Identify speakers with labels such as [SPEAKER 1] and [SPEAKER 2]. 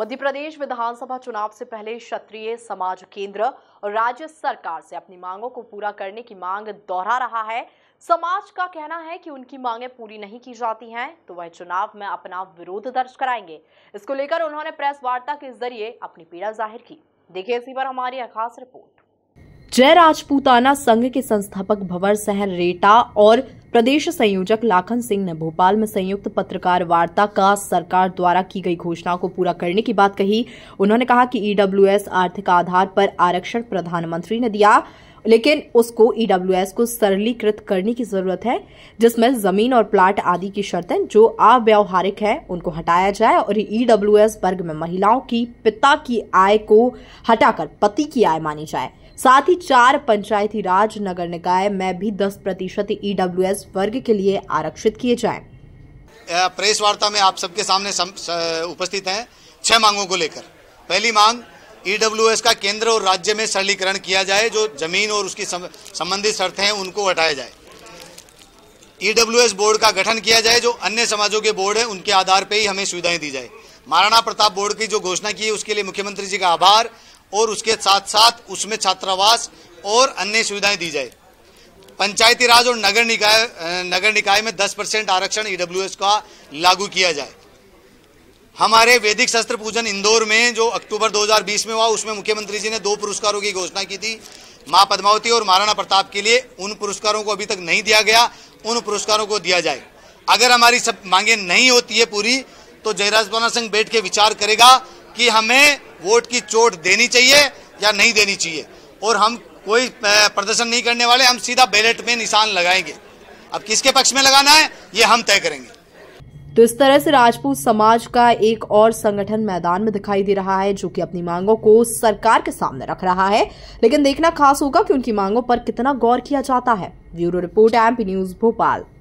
[SPEAKER 1] मध्य प्रदेश विधानसभा चुनाव से पहले क्षत्रिय समाज केंद्र और राज्य सरकार से अपनी मांगों को पूरा करने की मांग दोहरा रहा है समाज का कहना है कि उनकी मांगें पूरी नहीं की जाती हैं तो वह चुनाव में अपना विरोध दर्ज कराएंगे इसको लेकर उन्होंने प्रेस वार्ता के जरिए अपनी पीड़ा जाहिर की देखिए इसी पर हमारी खास रिपोर्ट जय राजपूताना संघ के संस्थापक भवर सहन रेटा और प्रदेश संयोजक लाखन सिंह ने भोपाल में संयुक्त पत्रकार वार्ता का सरकार द्वारा की गई घोषणा को पूरा करने की बात कही उन्होंने कहा कि ईडब्ल्यूएस आर्थिक आधार पर आरक्षण प्रधानमंत्री ने दिया लेकिन उसको ईडब्ल्यूएस e को सरलीकृत करने की जरूरत है जिसमें जमीन और प्लाट आदि की शर्तें जो अव्यवहारिक है उनको हटाया जाए और ईडब्ल्यूएस e वर्ग में महिलाओं की पिता की आय को हटाकर पति की आय मानी जाए साथ ही चार पंचायती राज नगर निकाय में भी दस प्रतिशत ईडब्ल्यूएस e वर्ग के लिए आरक्षित किए जाए
[SPEAKER 2] प्रेस वार्ता में आप सबके सामने सम, उपस्थित हैं छह मांगों को लेकर पहली मांग ईडब्ल्यूएस e का केंद्र और राज्य में सरलीकरण किया जाए जो जमीन और उसकी संबंधित शर्तें हैं उनको हटाया जाए ईडब्ल्यूएस e बोर्ड का गठन किया जाए जो अन्य समाजों के बोर्ड हैं उनके आधार पर ही हमें सुविधाएं दी जाए महाराणा प्रताप बोर्ड की जो घोषणा की है उसके लिए मुख्यमंत्री जी का आभार और उसके साथ साथ उसमें छात्रावास और अन्य सुविधाएं दी जाए पंचायती राज और नगर निकाय नगर निकाय में 10 परसेंट आरक्षण ईडब्ल्यूएस e का लागू किया जाए हमारे वैदिक शस्त्र पूजन इंदौर में जो अक्टूबर 2020 में हुआ उसमें मुख्यमंत्री जी ने दो पुरस्कारों की घोषणा की थी माँ पद्मावती और महाराणा प्रताप के लिए उन पुरस्कारों को अभी तक नहीं दिया गया उन पुरस्कारों को दिया जाए अगर हमारी सब मांगे नहीं होती है पूरी तो जयराजपाना सिंह बैठ के विचार करेगा कि हमें वोट की चोट देनी चाहिए या नहीं देनी चाहिए और हम कोई प्रदर्शन नहीं करने वाले हम सीधा बैलेट में निशान लगाएंगे अब किसके पक्ष में लगाना है ये हम तय करेंगे
[SPEAKER 1] तो इस तरह से राजपूत समाज का एक और संगठन मैदान में दिखाई दे रहा है जो कि अपनी मांगों को सरकार के सामने रख रहा है लेकिन देखना खास होगा कि उनकी मांगों पर कितना गौर किया जाता है bureau report MP news Bhopal